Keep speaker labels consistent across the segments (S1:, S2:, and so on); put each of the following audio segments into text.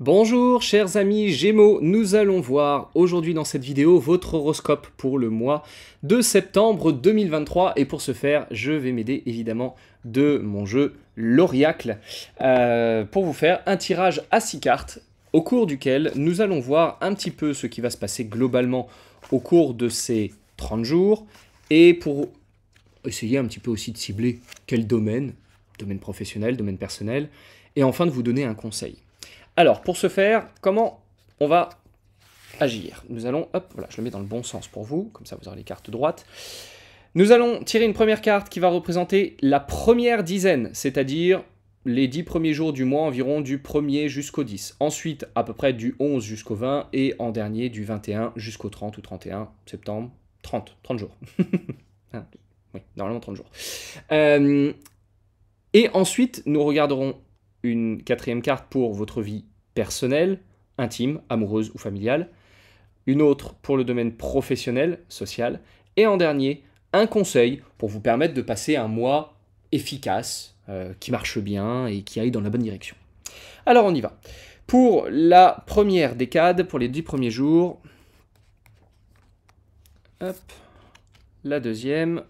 S1: Bonjour chers amis Gémeaux, nous allons voir aujourd'hui dans cette vidéo votre horoscope pour le mois de septembre 2023 et pour ce faire je vais m'aider évidemment de mon jeu l'Oriacle euh, pour vous faire un tirage à 6 cartes au cours duquel nous allons voir un petit peu ce qui va se passer globalement au cours de ces 30 jours et pour essayer un petit peu aussi de cibler quel domaine, domaine professionnel, domaine personnel et enfin de vous donner un conseil. Alors, pour ce faire, comment on va agir Nous allons, hop, voilà, je le mets dans le bon sens pour vous, comme ça vous aurez les cartes droites. Nous allons tirer une première carte qui va représenter la première dizaine, c'est-à-dire les 10 premiers jours du mois environ du 1er jusqu'au 10. Ensuite, à peu près du 11 jusqu'au 20 et en dernier du 21 jusqu'au 30 ou 31 septembre. 30, 30 jours. Hein, oui, normalement 30 jours. Euh, et ensuite, nous regarderons une quatrième carte pour votre vie personnelle, intime, amoureuse ou familiale, une autre pour le domaine professionnel, social, et en dernier, un conseil pour vous permettre de passer un mois efficace, euh, qui marche bien et qui aille dans la bonne direction. Alors on y va. Pour la première décade, pour les dix premiers jours, hop, la deuxième,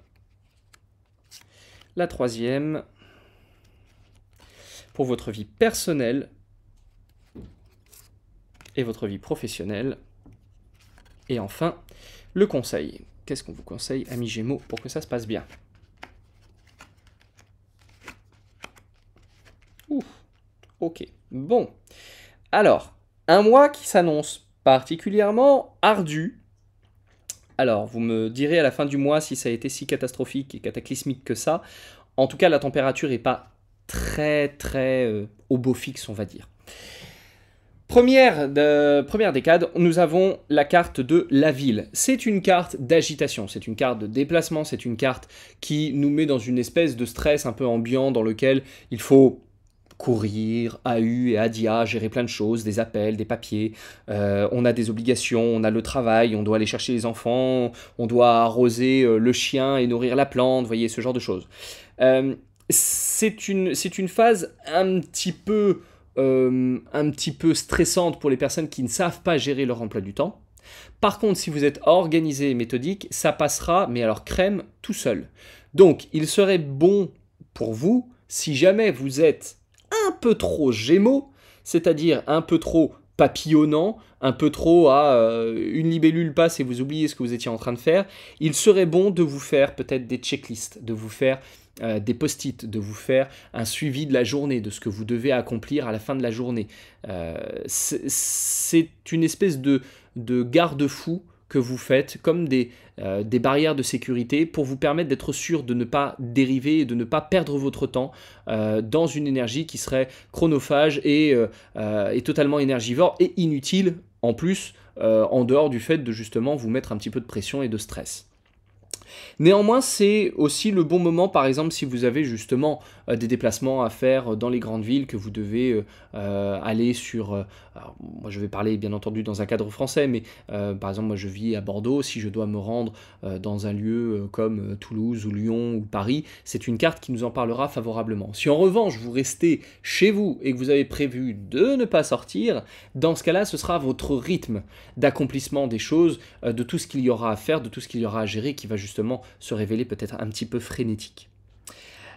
S1: la troisième, pour votre vie personnelle et votre vie professionnelle. Et enfin, le conseil. Qu'est-ce qu'on vous conseille, amis Gémeaux, pour que ça se passe bien Ouf, ok. Bon. Alors, un mois qui s'annonce particulièrement ardu. Alors, vous me direz à la fin du mois si ça a été si catastrophique et cataclysmique que ça. En tout cas, la température n'est pas très très euh, au beau fixe, on va dire. Première, première décade, nous avons la carte de la ville. C'est une carte d'agitation, c'est une carte de déplacement, c'est une carte qui nous met dans une espèce de stress un peu ambiant dans lequel il faut courir, AU et ADIA, gérer plein de choses, des appels, des papiers, euh, on a des obligations, on a le travail, on doit aller chercher les enfants, on doit arroser euh, le chien et nourrir la plante, vous voyez, ce genre de choses c'est une, c'est une phase un petit peu euh, un petit peu stressante pour les personnes qui ne savent pas gérer leur emploi du temps. Par contre, si vous êtes organisé et méthodique, ça passera, mais alors crème, tout seul. Donc, il serait bon pour vous, si jamais vous êtes un peu trop gémeaux, c'est-à-dire un peu trop papillonnant, un peu trop à euh, une libellule passe et vous oubliez ce que vous étiez en train de faire, il serait bon de vous faire peut-être des checklists, de vous faire euh, des post-it, de vous faire un suivi de la journée, de ce que vous devez accomplir à la fin de la journée. Euh, c'est une espèce de, garde-fou que vous faites, comme euh, des, barrières de sécurité pour vous permettre d'être sûr de ne pas dériver et de ne pas perdre votre temps dans une énergie qui serait chronophage et totalement énergivore et inutile en plus, en dehors du fait de justement vous mettre un petit peu de pression et de stress. Néanmoins, c'est aussi le bon moment, par exemple, si vous avez justement euh, des déplacements à faire euh, dans les grandes villes, que vous devez euh, aller sur... moi, je vais parler, bien entendu, dans un cadre français, mais par exemple, moi, je vis à Bordeaux, si je dois me rendre dans un lieu comme Toulouse ou Lyon ou Paris, c'est une carte qui nous en parlera favorablement. Si en revanche, vous restez chez vous et que vous avez prévu de ne pas sortir, dans ce cas-là, ce sera votre rythme d'accomplissement des choses, de tout ce qu'il y aura à faire, de tout ce qu'il y aura à gérer, qui va justement se révéler peut-être un petit peu frénétique.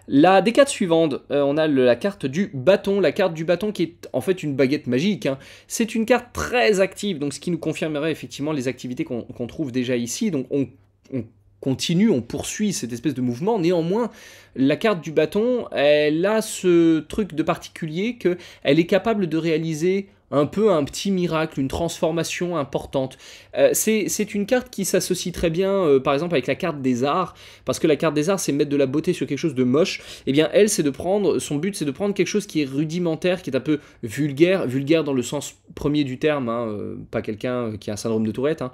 S1: La décade suivante, euh, on a la carte du bâton, la carte du bâton qui est en fait une baguette magique. Hein. C'est une carte très active, donc ce qui nous confirmerait effectivement les activités qu'on trouve déjà ici. Donc on, on continue, on poursuit cette espèce de mouvement. Néanmoins, la carte du bâton, elle a ce truc de particulier qu'elle est capable de réaliser un peu un petit miracle, une transformation importante. Euh, c'est une carte qui s'associe très bien, euh, par exemple, avec la carte des arts, parce que la carte des arts, c'est mettre de la beauté sur quelque chose de moche. Et eh bien, elle, c'est de prendre, son but, c'est de prendre quelque chose qui est rudimentaire, qui est un peu vulgaire, vulgaire dans le sens premier du terme, hein, euh, pas quelqu'un qui a un syndrome de Tourette, hein,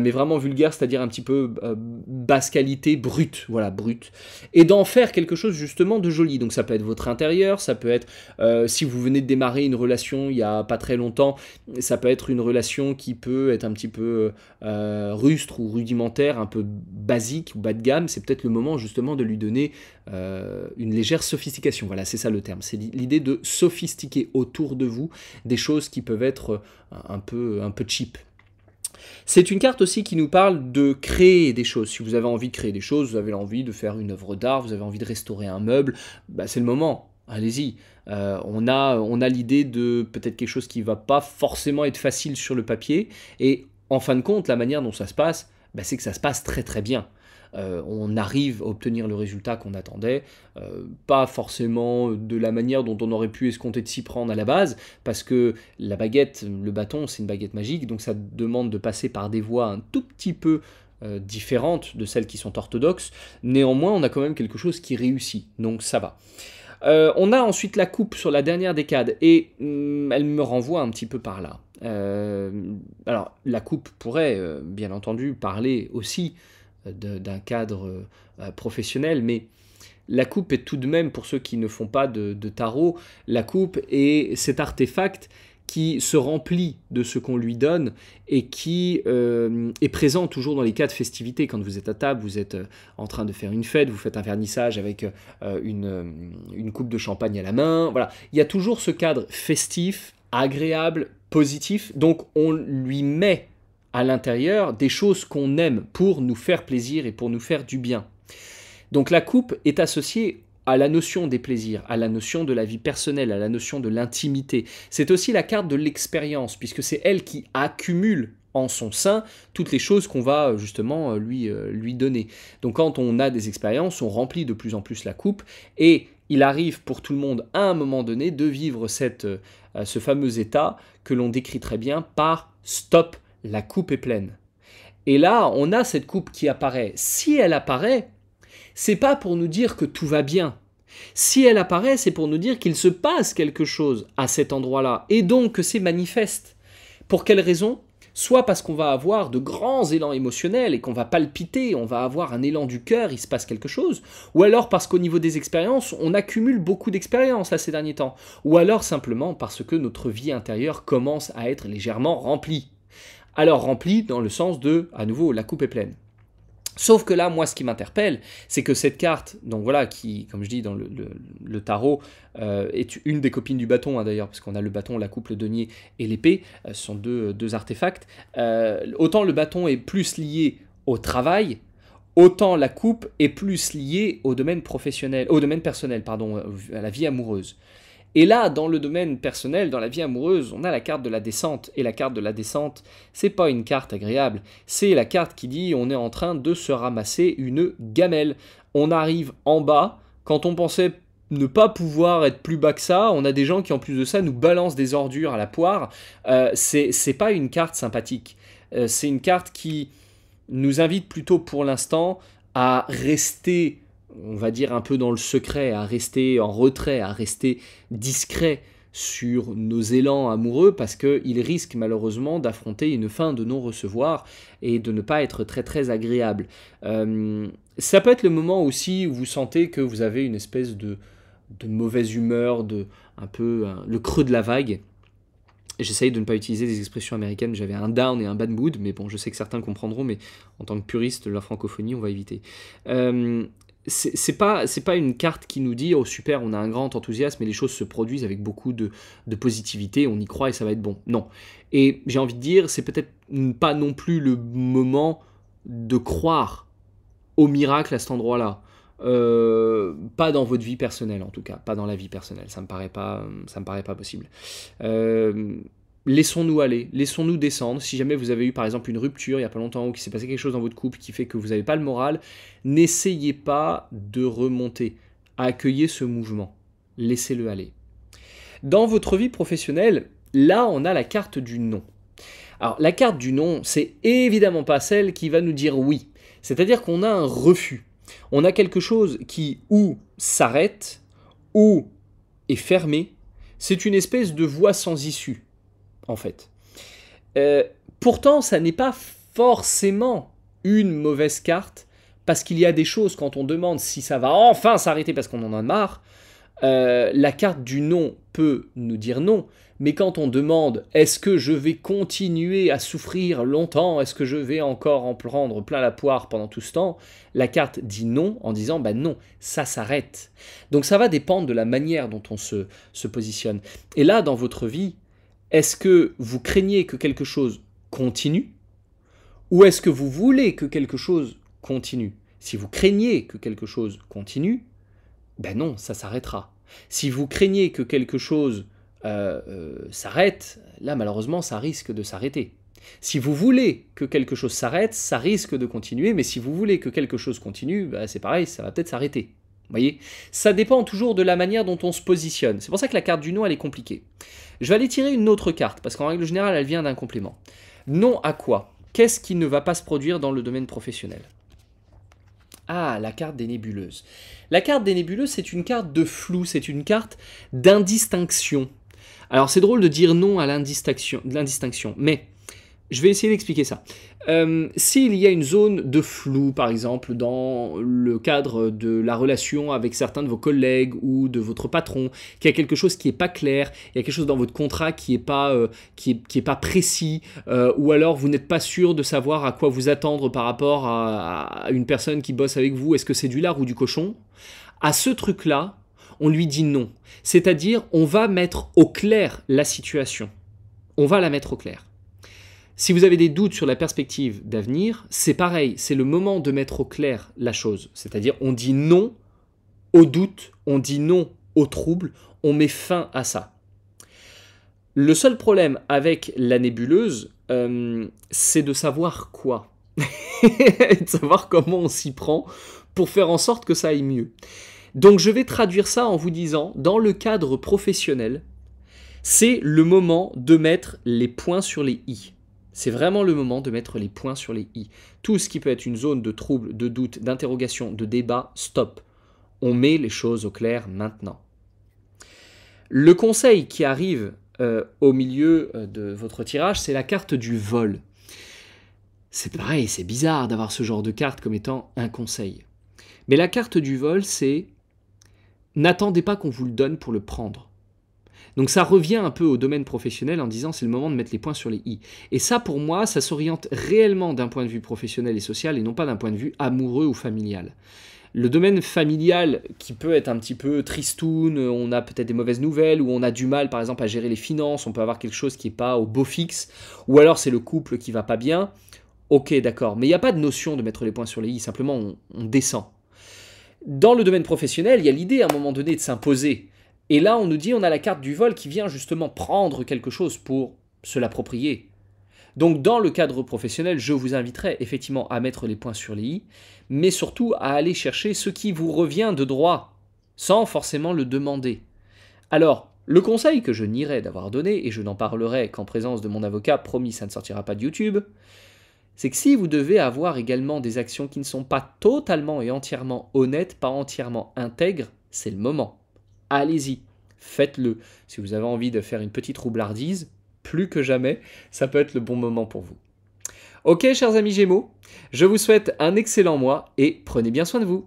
S1: mais vraiment vulgaire, c'est-à-dire un petit peu basse qualité, brute, voilà, brute. Et d'en faire quelque chose, justement, de joli. Donc, ça peut être votre intérieur, ça peut être, si vous venez de démarrer une relation il n'y a pas très longtemps. Ça peut être une relation qui peut être un petit peu euh, euh, rustre ou rudimentaire, un peu basique ou bas de gamme. C'est peut-être le moment justement de lui donner euh, une légère sophistication. Voilà, c'est ça le terme. C'est l'idée de sophistiquer autour de vous des choses qui peuvent être un peu, un peu cheap. C'est une carte aussi qui nous parle de créer des choses. Si vous avez envie de créer des choses, vous avez envie de faire une œuvre d'art, vous avez envie de restaurer un meuble, bah, c'est le moment. Allez-y. Euh, on a, on a l'idée de peut-être quelque chose qui va pas forcément être facile sur le papier. Et en fin de compte, la manière dont ça se passe, bah, c'est que ça se passe très très bien. Euh, on arrive à obtenir le résultat qu'on attendait, euh, pas forcément de la manière dont on aurait pu escompter de s'y prendre à la base, parce que la baguette, le bâton, c'est une baguette magique, donc ça demande de passer par des voies un tout petit peu différentes de celles qui sont orthodoxes. Néanmoins, on a quand même quelque chose qui réussit, donc ça va. Euh, on a ensuite la coupe sur la dernière décade et mm, elle me renvoie un petit peu par là. Euh, alors la coupe pourrait euh, bien entendu parler aussi d'un cadre professionnel, mais la coupe est tout de même, pour ceux qui ne font pas de, de tarot, la coupe est cet artefact qui se remplit de ce qu'on lui donne et qui euh, est présent toujours dans les cas de festivités. Quand vous êtes à table, vous êtes euh, en train de faire une fête, vous faites un vernissage avec euh, une, une coupe de champagne à la main. Voilà, il y a toujours ce cadre festif, agréable, positif. Donc on lui met à l'intérieur des choses qu'on aime pour nous faire plaisir et pour nous faire du bien. Donc la coupe est associée à la notion des plaisirs, à la notion de la vie personnelle, à la notion de l'intimité. C'est aussi la carte de l'expérience, puisque c'est elle qui accumule en son sein toutes les choses qu'on va euh, justement euh, lui, euh, lui donner. Donc quand on a des expériences, on remplit de plus en plus la coupe, et il arrive pour tout le monde à un moment donné de vivre cette, ce fameux état que l'on décrit très bien par stop, la coupe est pleine. Et là, on a cette coupe qui apparaît. Si elle apparaît, c'est pas pour nous dire que tout va bien. Si elle apparaît, c'est pour nous dire qu'il se passe quelque chose à cet endroit-là, et donc que c'est manifeste. Pour quelle raison Soit parce qu'on va avoir de grands élans émotionnels et qu'on va palpiter, on va avoir un élan du cœur, il se passe quelque chose, ou alors parce qu'au niveau des expériences, on accumule beaucoup d'expériences à ces derniers temps, ou alors simplement parce que notre vie intérieure commence à être légèrement remplie. Alors remplie dans le sens de, à nouveau, la coupe est pleine. Sauf que là, moi, ce qui m'interpelle, c'est que cette carte, donc voilà, qui, comme je dis dans le, tarot, euh, est une des copines du bâton, hein, d'ailleurs, parce qu'on a le bâton, la coupe, le denier et l'épée, euh, sont deux, artefacts. Euh, autant le bâton est plus lié au travail, autant la coupe est plus liée au domaine professionnel, au domaine personnel, pardon, à la vie amoureuse. Et là, dans le domaine personnel, dans la vie amoureuse, on a la carte de la descente. Et la carte de la descente, c'est pas une carte agréable. C'est la carte qui dit on est en train de se ramasser une gamelle. On arrive en bas. Quand on pensait ne pas pouvoir être plus bas que ça. On a des gens qui, en plus de ça, nous balancent des ordures à la poire. Euh, c'est pas une carte sympathique. Euh, c'est une carte qui nous invite plutôt pour l'instant à rester on va dire, un peu dans le secret, à rester en retrait, à rester discret sur nos élans amoureux parce qu'ils risquent malheureusement d'affronter une fin de non-recevoir et de ne pas être très très agréable. Euh, ça peut être le moment aussi où vous sentez que vous avez une espèce de, mauvaise humeur, de un peu euh, le creux de la vague. J'essaye de ne pas utiliser des expressions américaines, j'avais un down et un bad mood, mais bon, je sais que certains comprendront, mais en tant que puriste de la francophonie, on va éviter. Euh, c'est pas c'est pas une carte qui nous dit oh super on a un grand enthousiasme et les choses se produisent avec beaucoup de, positivité on y croit et ça va être bon non et j'ai envie de dire c'est peut-être pas non plus le moment de croire au miracle à cet endroit là euh, pas dans votre vie personnelle en tout cas pas dans la vie personnelle ça me paraît pas ça me paraît pas possible euh, laissons-nous aller, laissons-nous descendre. Si jamais vous avez eu par exemple une rupture il n'y a pas longtemps ou qu'il s'est passé quelque chose dans votre couple qui fait que vous n'avez pas le moral, n'essayez pas de remonter. Accueillez ce mouvement. Laissez-le aller. Dans votre vie professionnelle, là on a la carte du non. Alors la carte du non, c'est évidemment pas celle qui va nous dire oui. C'est-à-dire qu'on a un refus. On a quelque chose qui ou s'arrête ou est fermé. C'est une espèce de voie sans issue en fait. Euh, pourtant, ça n'est pas forcément une mauvaise carte, parce qu'il y a des choses, quand on demande si ça va enfin s'arrêter parce qu'on en a marre, euh, la carte du non peut nous dire non, mais quand on demande est-ce que je vais continuer à souffrir longtemps, est-ce que je vais encore en prendre plein la poire pendant tout ce temps, la carte dit non en disant bah non, ça s'arrête. Donc ça va dépendre de la manière dont on se, se positionne. Et là, dans votre vie, est-ce que vous craignez que quelque chose continue ou est-ce que vous voulez que quelque chose continue Si vous craignez que quelque chose continue, ben non, ça s'arrêtera. Si vous craignez que quelque chose euh, euh, s'arrête, là malheureusement ça risque de s'arrêter. Si vous voulez que quelque chose s'arrête, ça risque de continuer, mais si vous voulez que quelque chose continue, ben, c'est pareil, ça va peut-être s'arrêter voyez Ça dépend toujours de la manière dont on se positionne. C'est pour ça que la carte du non, elle est compliquée. Je vais aller tirer une autre carte, parce qu'en règle générale, elle vient d'un complément. Non à quoi Qu'est-ce qui ne va pas se produire dans le domaine professionnel ah, la carte des nébuleuses. La carte des nébuleuses, c'est une carte de flou, c'est une carte d'indistinction. Alors c'est drôle de dire non à l'indistinction, mais je vais essayer d'expliquer ça. Euh, s'il y a une zone de flou, par exemple, dans le cadre de la relation avec certains de vos collègues ou de votre patron, qu'il y a quelque chose qui n'est pas clair, il y a quelque chose dans votre contrat qui n'est pas, euh, qui, pas précis, euh, ou alors vous n'êtes pas sûr de savoir à quoi vous attendre par rapport à une personne qui bosse avec vous, est-ce que c'est du lard ou du cochon À ce truc-là, on lui dit non. C'est-à-dire, on va mettre au clair la situation. On va la mettre au clair. Si vous avez des doutes sur la perspective d'avenir, c'est pareil, c'est le moment de mettre au clair la chose. C'est-à-dire, on dit non au doute, on dit non au trouble, on met fin à ça. Le seul problème avec la nébuleuse, euh, c'est de savoir quoi. de savoir comment on s'y prend pour faire en sorte que ça aille mieux. Donc je vais traduire ça en vous disant, dans le cadre professionnel, c'est le moment de mettre les points sur les i. C'est vraiment le moment de mettre les points sur les i. Tout ce qui peut être une zone de trouble, de doute, d'interrogation, de débat, stop. On met les choses au clair maintenant. Le conseil qui arrive euh, au milieu euh, de votre tirage, c'est la carte du vol. C'est pareil, c'est bizarre d'avoir ce genre de carte comme étant un conseil. Mais la carte du vol, c'est n'attendez pas qu'on vous le donne pour le prendre. Donc ça revient un peu au domaine professionnel en disant c'est le moment de mettre les points sur les i. Et ça pour moi, ça s'oriente réellement d'un point de vue professionnel et social et non pas d'un point de vue amoureux ou familial le domaine familial qui peut être un petit peu tristoun, on a peut-être des mauvaises nouvelles, ou on a du mal par exemple à gérer les finances, on peut avoir quelque chose qui n'est pas au beau fixe, ou alors c'est le couple qui va pas bien. Ok, d'accord, mais il n'y a pas de notion de mettre les points sur les i, simplement on, on descend. Dans le domaine professionnel, il y a l'idée à un moment donné de s'imposer. Et là, on nous dit, on a la carte du vol qui vient justement prendre quelque chose pour se l'approprier. Donc dans le cadre professionnel, je vous inviterai effectivement à mettre les points sur les i, mais surtout à aller chercher ce qui vous revient de droit, sans forcément le demander. Alors, le conseil que je nierai d'avoir donné, et je n'en parlerai qu'en présence de mon avocat, promis ça ne sortira pas de YouTube, c'est que si vous devez avoir également des actions qui ne sont pas totalement et entièrement honnêtes, pas entièrement intègres, c'est le moment allez-y, faites-le. Si vous avez envie de faire une petite roublardise, plus que jamais, ça peut être le bon moment pour vous. Ok, chers amis Gémeaux, je vous souhaite un excellent mois et prenez bien soin de vous.